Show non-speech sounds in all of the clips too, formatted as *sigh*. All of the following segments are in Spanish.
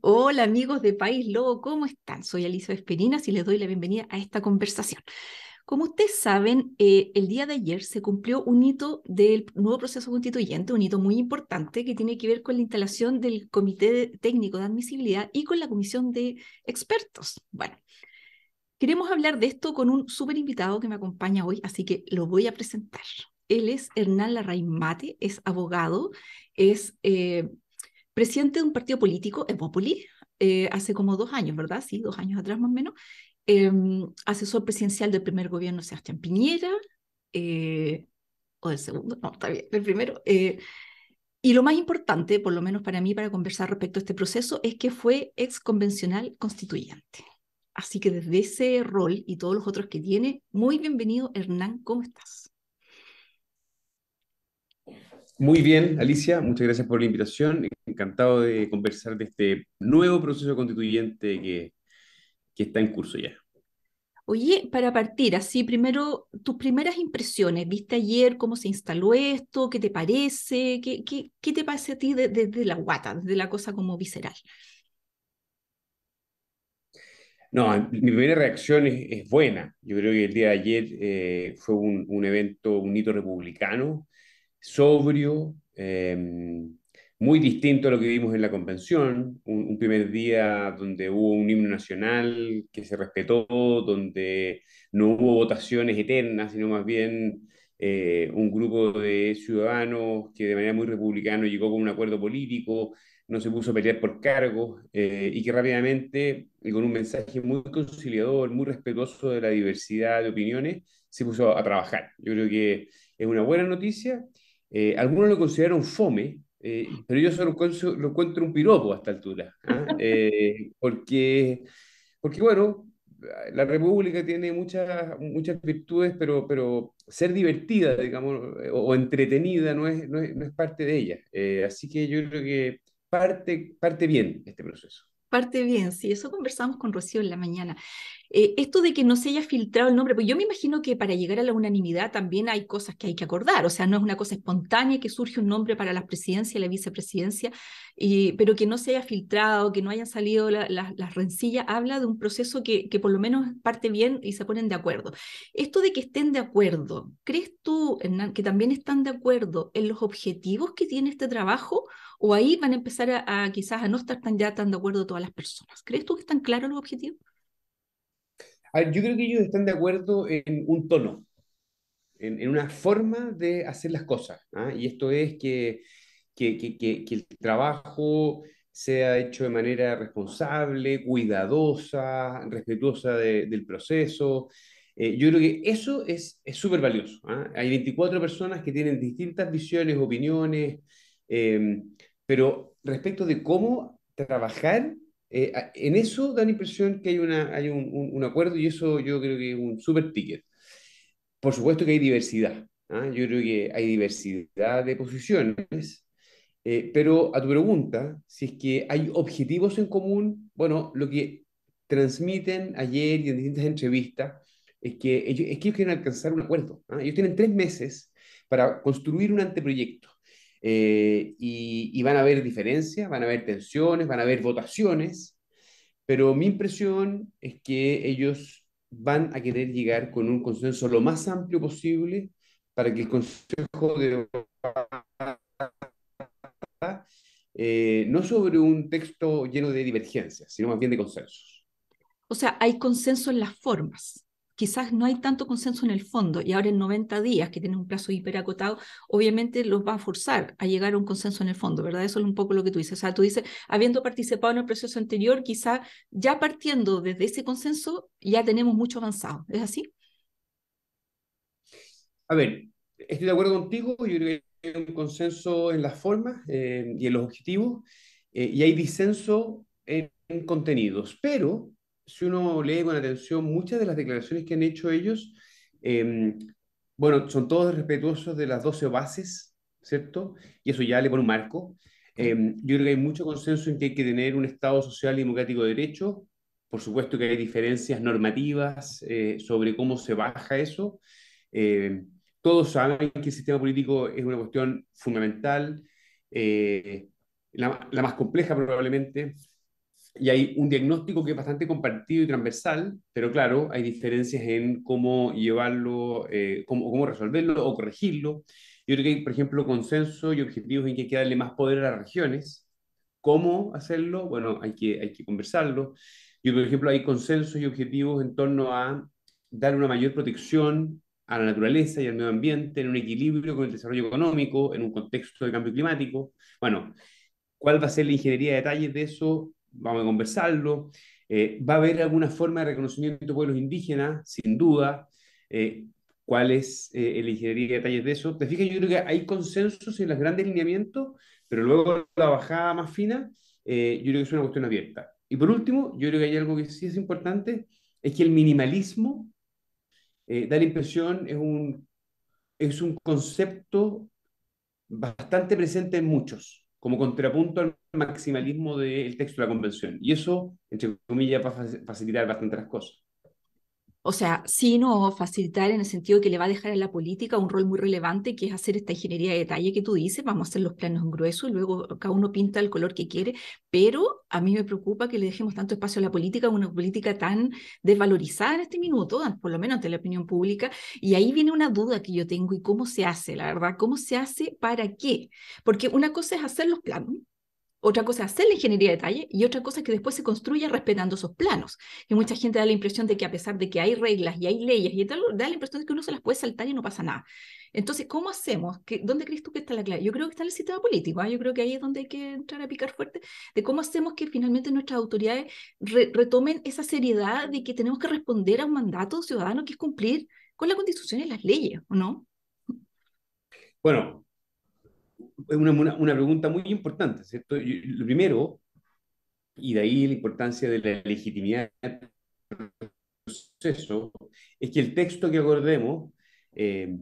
Hola amigos de País Lobo, ¿cómo están? Soy Alicia Perinas y les doy la bienvenida a esta conversación. Como ustedes saben, eh, el día de ayer se cumplió un hito del nuevo proceso constituyente, un hito muy importante que tiene que ver con la instalación del Comité Técnico de Admisibilidad y con la Comisión de Expertos. Bueno, queremos hablar de esto con un súper invitado que me acompaña hoy, así que lo voy a presentar. Él es Hernán Mate, es abogado, es eh, presidente de un partido político, Evópoli, eh, hace como dos años, ¿verdad? Sí, dos años atrás más o menos, em, asesor presidencial del primer gobierno Sebastián Piñera, eh, o del segundo, no, está bien, del primero. Eh, y lo más importante, por lo menos para mí, para conversar respecto a este proceso, es que fue ex convencional constituyente. Así que desde ese rol y todos los otros que tiene, muy bienvenido Hernán, ¿cómo estás? Muy bien, Alicia, muchas gracias por la invitación. Encantado de conversar de este nuevo proceso constituyente que, está en curso ya. Oye, para partir, así primero, tus primeras impresiones, ¿viste ayer cómo se instaló esto? ¿Qué te parece? ¿Qué, qué, te parece a ti desde la guata, desde la cosa como visceral? No, mi primera reacción es, buena. Yo creo que el día de ayer eh, fue un, un, evento, un hito republicano, sobrio, em, muy distinto a lo que vimos en la convención, un, primer día donde hubo un himno nacional que se respetó, donde no hubo votaciones eternas, sino más bien eh, un grupo de ciudadanos que de manera muy republicana llegó con un acuerdo político, no se puso a pelear por cargos eh, y que rápidamente, y con un mensaje muy conciliador, muy respetuoso de la diversidad de opiniones, se puso a trabajar. Yo creo que es una buena noticia eh, algunos lo consideraron fome, eh, pero yo solo lo encuentro un piropo a esta altura, ah. eh, porque, porque bueno, la República tiene muchas, muchas virtudes, pero, pero ser divertida, digamos, o, entretenida no es, no es, parte de ella. así que yo creo que parte, parte bien este proceso. Parte bien, sí, eso conversamos con Rocío en la mañana. Eh, esto de que no se haya filtrado el nombre, pues yo me imagino que para llegar a la unanimidad también hay cosas que hay que acordar, o sea, no es una cosa espontánea que surge un nombre para la presidencia y la vicepresidencia, eh, pero que no se haya filtrado, que no hayan salido las rencillas, habla de un proceso que, por lo menos parte bien y se ponen de acuerdo. Esto de que estén de acuerdo, ¿crees tú, Hernán, que también están de acuerdo en los objetivos que tiene este trabajo? ¿O ahí van a empezar a, a quizás a no estar tan ya tan de acuerdo todas las personas? ¿Crees tú que están claros los objetivos? yo creo que ellos están de acuerdo en un tono, en, en una forma de hacer las cosas. ¿ah? Y esto es que, que, que, que, el trabajo sea hecho de manera responsable, cuidadosa, respetuosa del proceso. Eh, yo creo que eso es súper valioso. ¿ah? Hay 24 personas que tienen distintas visiones, opiniones, eh, pero respecto de cómo trabajar eh, en eso da la impresión que hay, una, hay un, acuerdo y eso yo creo que es un super ticket. Por supuesto que hay diversidad. ¿ah? Yo creo que hay diversidad de posiciones. Eh, pero a tu pregunta, si es que hay objetivos en común, bueno, lo que transmiten ayer y en distintas entrevistas es que ellos, quieren alcanzar un acuerdo. ¿ah? Ellos tienen tres meses para construir un anteproyecto. Eh, y, van a haber diferencias, van a haber tensiones, van a haber votaciones, pero mi impresión es que ellos van a querer llegar con un consenso lo más amplio posible para que el Consejo de eh, no sobre un texto lleno de divergencias, sino más bien de consensos. O sea, hay consenso en las formas quizás no hay tanto consenso en el fondo y ahora en 90 días, que tiene un plazo hiperacotado, obviamente los va a forzar a llegar a un consenso en el fondo, ¿verdad? Eso es un poco lo que tú dices. O sea, tú dices, habiendo participado en el proceso anterior, quizás ya partiendo desde ese consenso, ya tenemos mucho avanzado. ¿Es así? A ver, estoy de acuerdo contigo, yo creo que hay un consenso en las formas eh, y en los objetivos, eh, y hay disenso en contenidos, pero si uno lee con atención muchas de las declaraciones que han hecho ellos, em, bueno, son todos respetuosos de las 12 bases, ¿cierto? Y eso ya le pone un marco. Em, yo creo que hay mucho consenso en que hay que tener un Estado social y democrático de derecho. Por supuesto que hay diferencias normativas eh, sobre cómo se baja eso. Em, todos saben que el sistema político es una cuestión fundamental, eh, la, la, más compleja probablemente. Y hay un diagnóstico que es bastante compartido y transversal, pero claro, hay diferencias en cómo llevarlo, eh, cómo, resolverlo o corregirlo. Yo creo que hay, por ejemplo, consenso y objetivos en que hay que darle más poder a las regiones. ¿Cómo hacerlo? Bueno, hay que, hay que conversarlo. Yo, por ejemplo, hay consensos y objetivos en torno a dar una mayor protección a la naturaleza y al medio ambiente en un equilibrio con el desarrollo económico, en un contexto de cambio climático. Bueno, ¿cuál va a ser la ingeniería de detalles de eso? vamos a conversarlo. Eh, va a haber alguna forma de reconocimiento de pueblos indígenas, sin duda. Eh, ¿Cuál es eh, y detalles de eso? Te fijas, yo creo que hay consensos en los grandes lineamientos, pero luego la bajada más fina, eh, yo creo que es una cuestión abierta. Y por último, yo creo que hay algo que sí es importante, es que el minimalismo, da la impresión, es es un concepto bastante presente en muchos como contrapunto al maximalismo del texto de la convención. Y eso, entre comillas, va a facilitar bastante las cosas. O sea, sí no facilitar en el sentido que le va a dejar a la política un rol muy relevante, que es hacer esta ingeniería de detalle que tú dices, vamos a hacer los planos en grueso y luego cada uno pinta el color que quiere, pero a mí me preocupa que le dejemos tanto espacio a la política, una política tan desvalorizada en este minuto, por lo menos ante la opinión pública. Y ahí viene una duda que yo tengo y cómo se hace, la verdad, cómo se hace, para qué. Porque una cosa es hacer los planos, otra cosa es hacer la ingeniería de detalle y otra cosa es que después se construya respetando esos planos. Y mucha gente da la impresión de que a pesar de que hay reglas y hay leyes y tal, da la impresión de que uno se las puede saltar y no pasa nada. Entonces, ¿cómo hacemos? ¿Dónde crees tú que está la clave? Yo creo que está en el sistema político. ¿ah? Yo creo que ahí es donde hay que entrar a picar fuerte de cómo hacemos que finalmente nuestras autoridades retomen esa seriedad de que tenemos que responder a un mandato ciudadano que es cumplir con la constitución y las leyes, ¿o no? Bueno, una, una pregunta muy importante, ¿cierto? lo primero, y de ahí la importancia de la legitimidad del proceso, es que el texto que acordemos eh,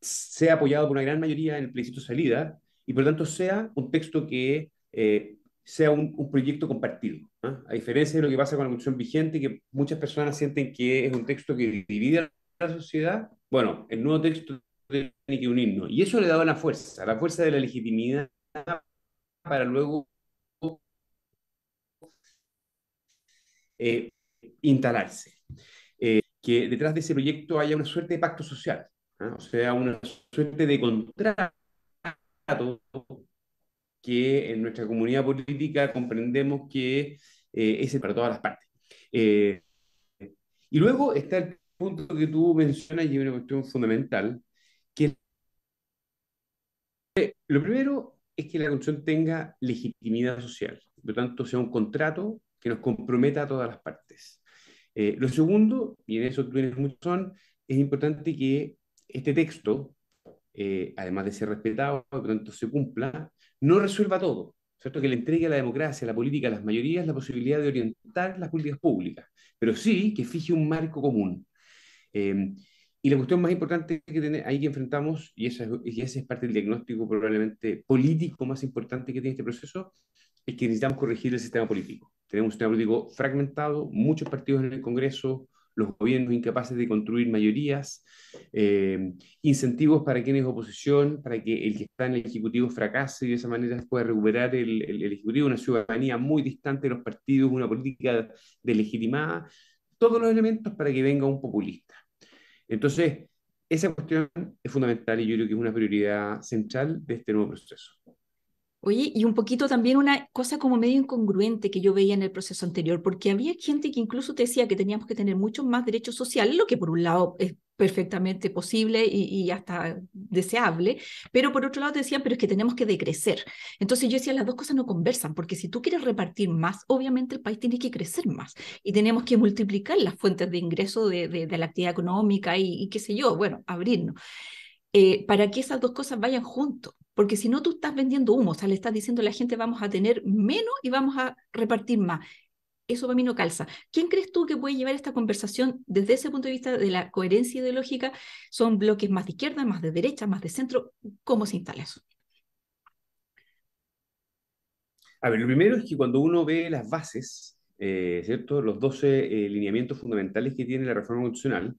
sea apoyado por una gran mayoría en el plebiscito salida y por lo tanto sea un texto que eh, sea un, un, proyecto compartido. ¿ah? A diferencia de lo que pasa con la Constitución vigente, que muchas personas sienten que es un texto que divide a la sociedad, bueno, el nuevo texto que tiene que unirnos. Y eso le daba la fuerza, la fuerza de la legitimidad para luego eh, instalarse. Eh, que detrás de ese proyecto haya una suerte de pacto social, ¿ah? o sea, una suerte de contrato que en nuestra comunidad política comprendemos que eh, es para todas las partes. Eh, y luego está el punto que tú mencionas y una cuestión fundamental, que lo primero es que la constitución tenga legitimidad social, por lo tanto sea un contrato que nos comprometa a todas las partes. Eh, lo segundo, y en eso tú tienes mucho son, es importante que este texto, eh, además de ser respetado, por lo tanto se cumpla, no resuelva todo, ¿cierto? que le entregue a la democracia, a la política, a las mayorías la posibilidad de orientar las políticas públicas, pero sí que fije un marco común. Eh, y la cuestión más importante que tiene, ahí que enfrentamos, y, esa, ese es parte del diagnóstico probablemente político más importante que tiene este proceso, es que necesitamos corregir el sistema político. Tenemos un sistema político fragmentado, muchos partidos en el Congreso, los gobiernos incapaces de construir mayorías, eh, incentivos para quienes oposición, para que el que está en el Ejecutivo fracase y de esa manera pueda recuperar el, Ejecutivo, una ciudadanía muy distante de los partidos, una política delegitimada todos los elementos para que venga un populista. Entonces, esa cuestión es fundamental y yo creo que es una prioridad central de este nuevo proceso. Oye, y un poquito también una cosa como medio incongruente que yo veía en el proceso anterior, porque había gente que incluso te decía que teníamos que tener muchos más derechos sociales, lo que por un lado es perfectamente posible y, hasta deseable, pero por otro lado te decían, pero es que tenemos que decrecer. Entonces yo decía, las dos cosas no conversan, porque si tú quieres repartir más, obviamente el país tiene que crecer más y tenemos que multiplicar las fuentes de ingreso de, la actividad económica y, qué sé yo, bueno, abrirnos, eh, para que esas dos cosas vayan juntos porque si no tú estás vendiendo humo, o sea, le estás diciendo a la gente vamos a tener menos y vamos a repartir más. Eso para mí no calza. ¿Quién crees tú que puede llevar esta conversación desde ese punto de vista de la coherencia ideológica? ¿Son bloques más de izquierda, más de derecha, más de centro? ¿Cómo se instala eso? A ver, lo primero es que cuando uno ve las bases, eh, ¿cierto? Los 12 eh, lineamientos fundamentales que tiene la reforma constitucional,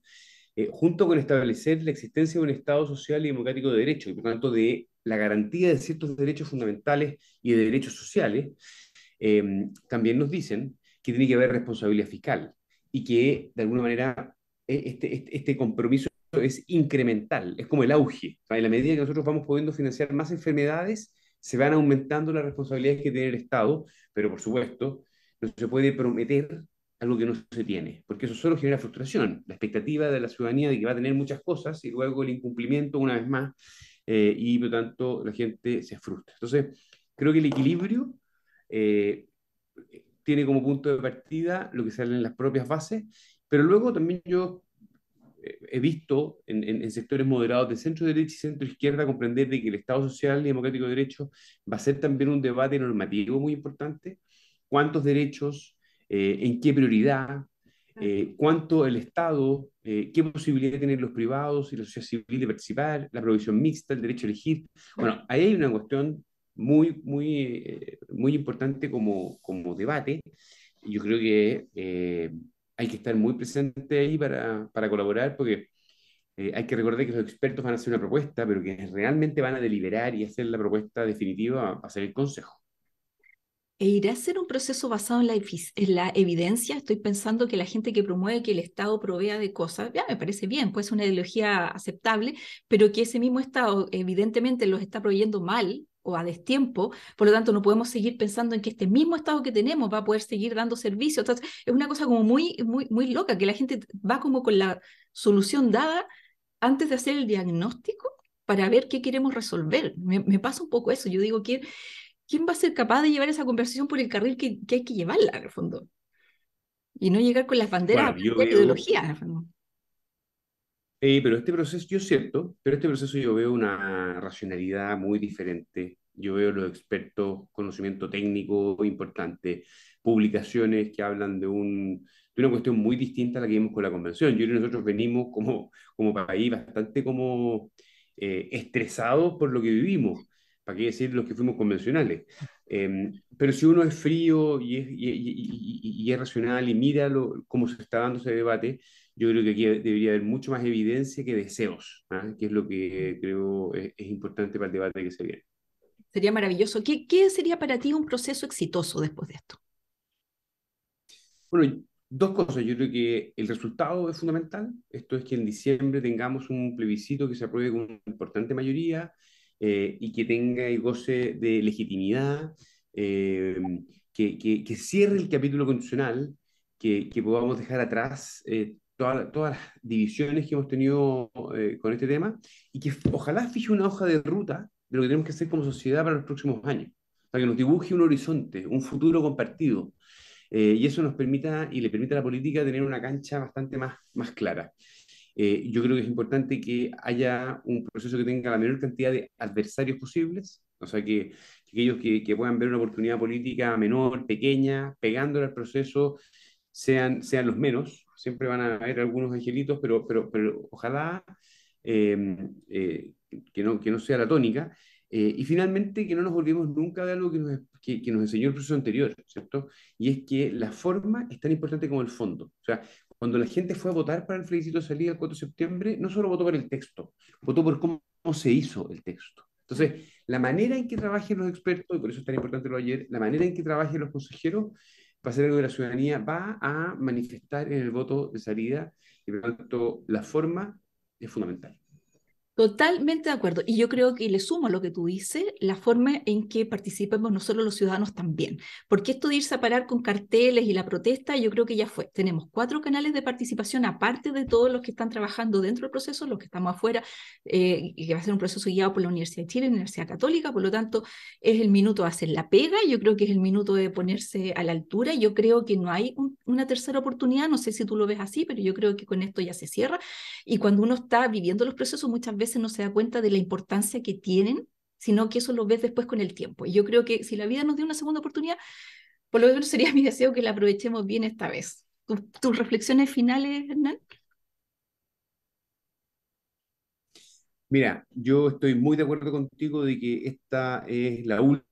eh, junto con establecer la existencia de un Estado social y democrático de derecho, y por tanto de la garantía de ciertos derechos fundamentales y de derechos sociales, em, también nos dicen que tiene que haber responsabilidad fiscal y que de alguna manera e, este, este, este, compromiso es incremental, es como el auge. en la medida que nosotros vamos pudiendo financiar más enfermedades, se van aumentando las responsabilidades que tiene el Estado, pero por supuesto, no se puede prometer algo que no se tiene, porque eso solo genera frustración, la expectativa de la ciudadanía de que va a tener muchas cosas y luego el incumplimiento una vez más eh, y por lo tanto la gente se frustra. Entonces, creo que el equilibrio eh, tiene como punto de partida lo que sale en las propias bases, pero luego también yo eh, he visto en, sectores moderados de centro derecha y centro izquierda comprender de que el Estado Social y Democrático de Derecho va a ser también un debate normativo muy importante. ¿Cuántos derechos? ¿En qué prioridad? Eh, cuánto el Estado, eh, qué posibilidad tienen los privados y la sociedad civil de participar, la provisión mixta, el derecho a elegir. Bueno, ahí hay una cuestión muy, muy, eh, muy importante como, como debate. Yo creo que hay que estar muy presente ahí para, para colaborar porque hay que recordar que los expertos van a hacer una propuesta, pero que realmente van a deliberar y hacer la propuesta definitiva a ser el Consejo e irá a ser un proceso basado en la, evidencia. Estoy pensando que la gente que promueve que el Estado provea de cosas, ya me parece bien, pues ser una ideología aceptable, pero que ese mismo Estado evidentemente los está proveyendo mal o a destiempo, por lo tanto no podemos seguir pensando en que este mismo Estado que tenemos va a poder seguir dando servicios. es una cosa como muy, muy, muy loca, que la gente va como con la solución dada antes de hacer el diagnóstico para ver qué queremos resolver. me pasa un poco eso, yo digo que ¿quién va a ser capaz de llevar esa conversación por el carril que, hay que llevarla, en el fondo? Y no llegar con las banderas de en el fondo. pero este proceso, yo cierto, pero este proceso yo veo una racionalidad muy diferente. Yo veo los expertos, conocimiento técnico importante, publicaciones que hablan de, un, una cuestión muy distinta a la que vimos con la convención. Yo nosotros venimos como, como país bastante como eh, estresados por lo que vivimos. ¿Para qué decir los que fuimos convencionales? Em, pero si uno es frío y es, racional y mira lo, cómo se está dando ese debate, yo creo que aquí debería haber mucho más evidencia que deseos, ¿ah? que es lo que creo es, importante para el debate que se viene. Sería maravilloso. ¿Qué, ¿Qué sería para ti un proceso exitoso después de esto? Bueno, Dos cosas, yo creo que el resultado es fundamental, esto es que en diciembre tengamos un plebiscito que se apruebe con una importante mayoría, eh, y que tenga y goce de legitimidad, eh, que, que, cierre el capítulo constitucional, que, que podamos dejar atrás eh, todas las divisiones que hemos tenido con este tema y que ojalá fije una hoja de ruta de lo que tenemos que hacer como sociedad para los próximos años, para que nos dibuje un horizonte, un futuro compartido. y eso nos permita y le permite a la política tener una cancha bastante más, más clara. Eh, yo creo que es importante que haya un proceso que tenga la menor cantidad de adversarios posibles, o sea, que, aquellos que, puedan ver una oportunidad política menor, pequeña, pegándole al proceso, sean, sean los menos. Siempre van a haber algunos angelitos, pero, pero, pero ojalá eh, eh, que, no, que no sea la tónica. y finalmente, que no nos olvidemos nunca de algo que nos, que, que nos enseñó el proceso anterior, ¿cierto? Y es que la forma es tan importante como el fondo. O sea, cuando la gente fue a votar para el felicito de salida el 4 de septiembre, no solo votó por el texto, votó por cómo se hizo el texto. Entonces, la manera en que trabajen los expertos, y por eso es tan importante lo de ayer, la manera en que trabajen los consejeros para a algo de la ciudadanía va a manifestar en el voto de salida y, por tanto, la forma es fundamental. Totalmente de acuerdo. Y yo creo que le sumo a lo que tú dices, la forma en que participemos nosotros los ciudadanos también. Porque esto de irse a parar con carteles y la protesta, yo creo que ya fue. Tenemos cuatro canales de participación, aparte de todos los que están trabajando dentro del proceso, los que estamos afuera, eh, que va a ser un proceso guiado por la Universidad de Chile, la Universidad Católica. Por lo tanto, es el minuto de hacer la pega, yo creo que es el minuto de ponerse a la altura. Yo creo que no hay una tercera oportunidad, no sé si tú lo ves así, pero yo creo que con esto ya se cierra. Y cuando uno está viviendo los procesos, muchas veces veces no se da cuenta de la importancia que tienen, sino que eso lo ves después con el tiempo. Y yo creo que si la vida nos dio una segunda oportunidad, por lo menos sería *laughs* mi deseo que la aprovechemos bien esta vez. ¿Tus, reflexiones finales, Hernán? Mira, yo estoy muy de acuerdo contigo de que esta es la última,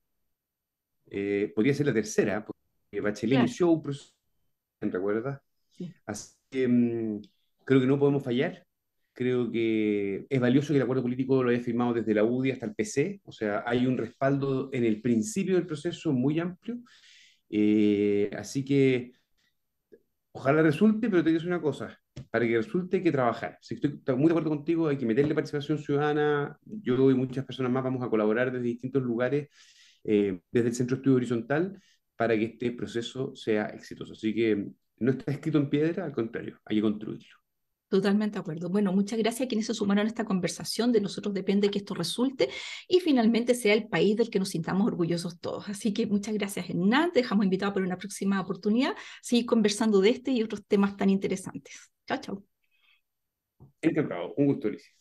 eh, podría ser la tercera, porque Bachelet claro. inició un ¿recuerdas? Así que mm, creo que no podemos fallar creo que es valioso que el acuerdo político lo haya firmado desde la UDI hasta el PC, o sea, hay un respaldo en el principio del proceso muy amplio, eh, así que ojalá resulte, pero te digo una cosa, para que resulte hay que trabajar. Si estoy muy de acuerdo contigo, hay que meterle participación ciudadana, yo y muchas personas más vamos a colaborar desde distintos lugares, eh, desde el Centro Estudio Horizontal, para que este proceso sea exitoso. Así que no está escrito en piedra, al contrario, hay que construirlo. Totalmente de acuerdo. Bueno, muchas gracias a quienes se sumaron a esta conversación. De nosotros depende que esto resulte y finalmente sea el país del que nos sintamos orgullosos todos. Así que muchas gracias, Hernán. Te dejamos invitado para una próxima oportunidad seguir conversando de este y otros temas tan interesantes. Chao, chao. Encantado. Un gusto, Luis.